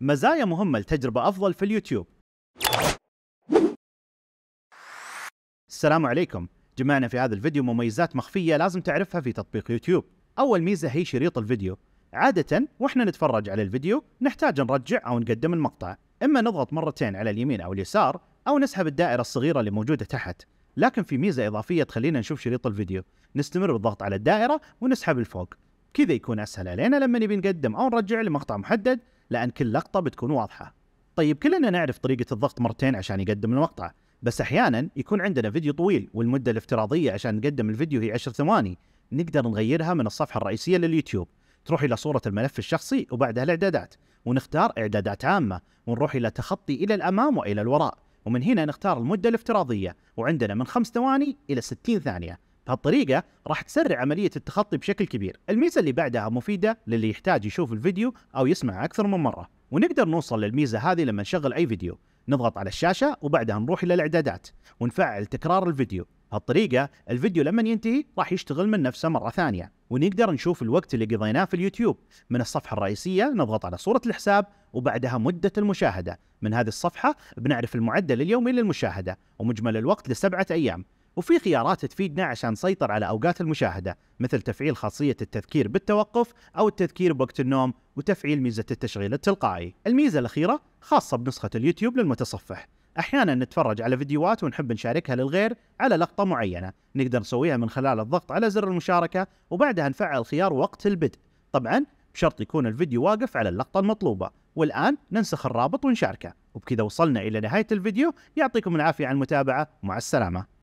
مزايا مهمة لتجربة أفضل في اليوتيوب السلام عليكم جمعنا في هذا الفيديو مميزات مخفية لازم تعرفها في تطبيق يوتيوب أول ميزة هي شريط الفيديو عادة وإحنا نتفرج على الفيديو نحتاج نرجع أو نقدم المقطع إما نضغط مرتين على اليمين أو اليسار أو نسحب الدائرة الصغيرة اللي موجودة تحت لكن في ميزة إضافية تخلينا نشوف شريط الفيديو نستمر بالضغط على الدائرة ونسحب الفوق كذا يكون أسهل علينا لما نبي نقدم أو نرجع لمقطع محدد لان كل لقطه بتكون واضحه. طيب كلنا نعرف طريقه الضغط مرتين عشان يقدم المقطع، بس احيانا يكون عندنا فيديو طويل والمده الافتراضيه عشان نقدم الفيديو هي 10 ثواني، نقدر نغيرها من الصفحه الرئيسيه لليوتيوب، تروح الى صوره الملف الشخصي وبعدها الاعدادات، ونختار اعدادات عامه، ونروح الى تخطي الى الامام والى الوراء، ومن هنا نختار المده الافتراضيه، وعندنا من خمس ثواني الى 60 ثانيه، بهالطريقة راح تسرع عملية التخطي بشكل كبير الميزة اللي بعدها مفيدة للي يحتاج يشوف الفيديو أو يسمع أكثر من مرة ونقدر نوصل للميزة هذه لما نشغل أي فيديو نضغط على الشاشة وبعدها نروح إلى الإعدادات ونفعل تكرار الفيديو هالطريقة الفيديو لما ينتهي راح يشتغل من نفسه مرة ثانية ونقدر نشوف الوقت اللي قضيناه في اليوتيوب من الصفحة الرئيسية نضغط على صورة الحساب وبعدها مدة المشاهدة من هذه الصفحة بنعرف المعدل اليومي للمشاهدة ومجمل الوقت لسبعة أيام وفي خيارات تفيدنا عشان نسيطر على أوقات المشاهدة مثل تفعيل خاصية التذكير بالتوقف أو التذكير بوقت النوم وتفعيل ميزة التشغيل التلقائي الميزة الأخيرة خاصة بنسخة اليوتيوب للمتصفح احيانا نتفرج على فيديوهات ونحب نشاركها للغير على لقطه معينه، نقدر نسويها من خلال الضغط على زر المشاركه وبعدها نفعل خيار وقت البدء، طبعا بشرط يكون الفيديو واقف على اللقطه المطلوبه، والان ننسخ الرابط ونشاركه، وبكذا وصلنا الى نهايه الفيديو، يعطيكم العافيه على المتابعه، مع السلامه.